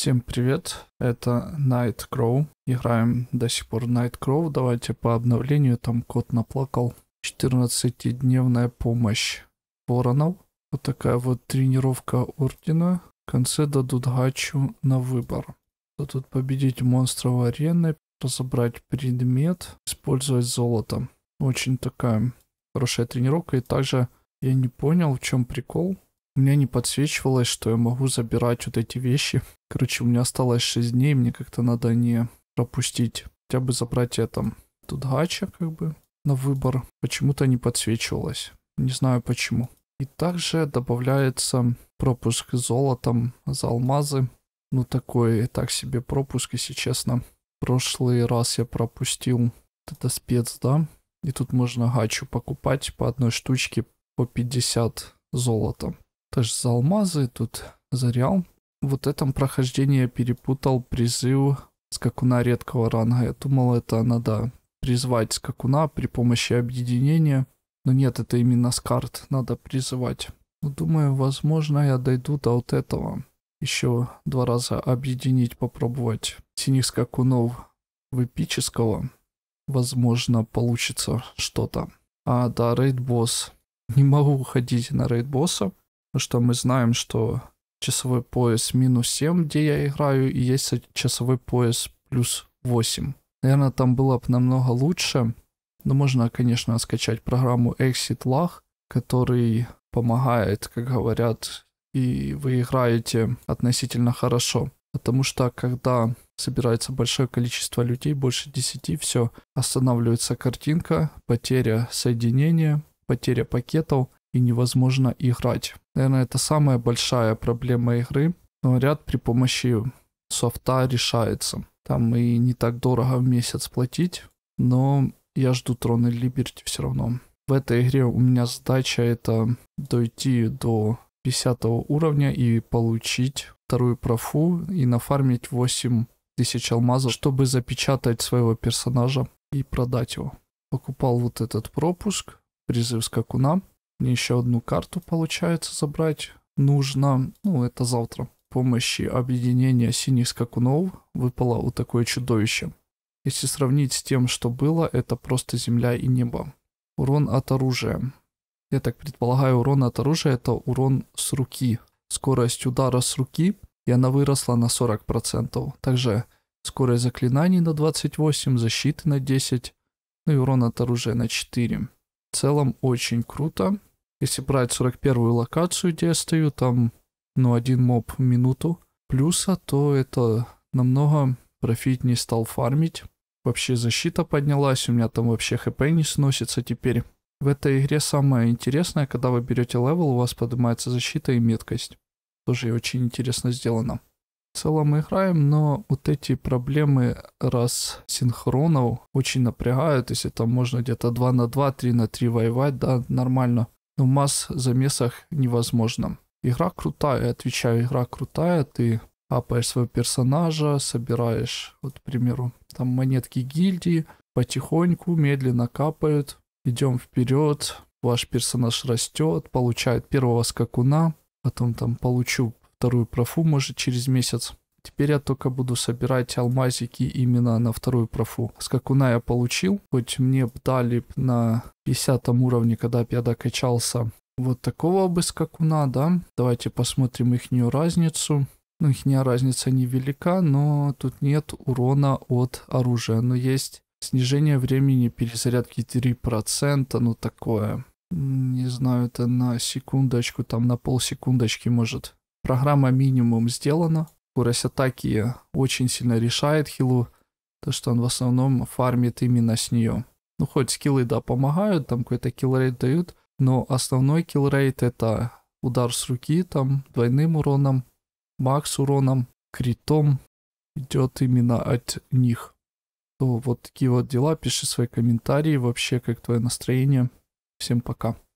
Всем привет, это Night Crow. Играем до сих пор Night Crow. Давайте по обновлению, там кот наплакал. 14-дневная помощь воронов. Вот такая вот тренировка ордена. В конце дадут гачу на выбор. Тут победить монстра в арене, разобрать предмет, использовать золото. Очень такая хорошая тренировка. И также я не понял, в чем прикол. У меня не подсвечивалось, что я могу забирать вот эти вещи. Короче, у меня осталось 6 дней, мне как-то надо не пропустить. Хотя бы забрать это. Тут гача как бы на выбор. Почему-то не подсвечивалась. Не знаю почему. И также добавляется пропуск золотом за алмазы. Ну такой так себе пропуск, если честно. прошлый раз я пропустил это спец, да? И тут можно гачу покупать по одной штучке по 50 золота. Тоже за алмазы, тут за реал вот этом прохождении я перепутал призыв скакуна редкого ранга. Я думал, это надо призвать скакуна при помощи объединения. Но нет, это именно с карт надо призывать. Но ну, думаю, возможно, я дойду до вот этого. Еще два раза объединить, попробовать синих скакунов в эпического. Возможно, получится что-то. А, да, рейд-босс. Не могу уходить на рейд-босса, потому что мы знаем, что часовой пояс минус 7, где я играю, и есть часовой пояс плюс 8. Наверное, там было бы намного лучше. Но можно, конечно, скачать программу Exit Lag, который помогает, как говорят, и вы играете относительно хорошо. Потому что когда собирается большое количество людей, больше 10, все, останавливается картинка, потеря соединения, потеря пакетов – и невозможно играть. Наверное, это самая большая проблема игры, но ряд при помощи софта решается. Там и не так дорого в месяц платить, но я жду троны Либерти все равно. В этой игре у меня задача это дойти до 50 уровня и получить вторую профу и нафармить 8 тысяч алмазов, чтобы запечатать своего персонажа и продать его. Покупал вот этот пропуск, призыв скакуна. Мне еще одну карту, получается, забрать нужно. Ну, это завтра. Помощи объединения синих скакунов выпало у такое чудовище. Если сравнить с тем, что было, это просто земля и небо. Урон от оружия. Я так предполагаю, урон от оружия это урон с руки. Скорость удара с руки, и она выросла на 40%. Также скорость заклинаний на 28, защиты на 10, ну и урон от оружия на 4. В целом очень круто. Если брать 41-ю локацию, где я стою, там, ну, один моб в минуту плюса, то это намного профитнее стал фармить. Вообще защита поднялась, у меня там вообще хп не сносится теперь. В этой игре самое интересное, когда вы берете левел, у вас поднимается защита и меткость. Тоже очень интересно сделано. В целом мы играем, но вот эти проблемы раз синхронов очень напрягают, если там можно где-то 2 на 2, 3 на 3 воевать, да, нормально но ну, в масс-замесах невозможно. Игра крутая, отвечаю, игра крутая, ты апаешь своего персонажа, собираешь, вот, к примеру, там монетки гильдии, потихоньку, медленно капают, идем вперед, ваш персонаж растет, получает первого скакуна, потом там получу вторую профу, может, через месяц. Теперь я только буду собирать алмазики именно на вторую профу. Скакуна я получил, хоть мне б дали на 50 уровне, когда я докачался вот такого бы скакуна, да. Давайте посмотрим их разницу. Ну, их разница невелика, но тут нет урона от оружия. Но есть снижение времени перезарядки 3%, ну такое. Не знаю, это на секундочку, там на полсекундочки может. Программа минимум сделана скорость атаки очень сильно решает хилу, то что он в основном фармит именно с нее. Ну, хоть скиллы, да, помогают, там какой-то киллрейт дают, но основной киллрейт это удар с руки, там, двойным уроном, макс уроном, критом, идет именно от них. То вот такие вот дела, пиши свои комментарии, вообще, как твое настроение. Всем пока.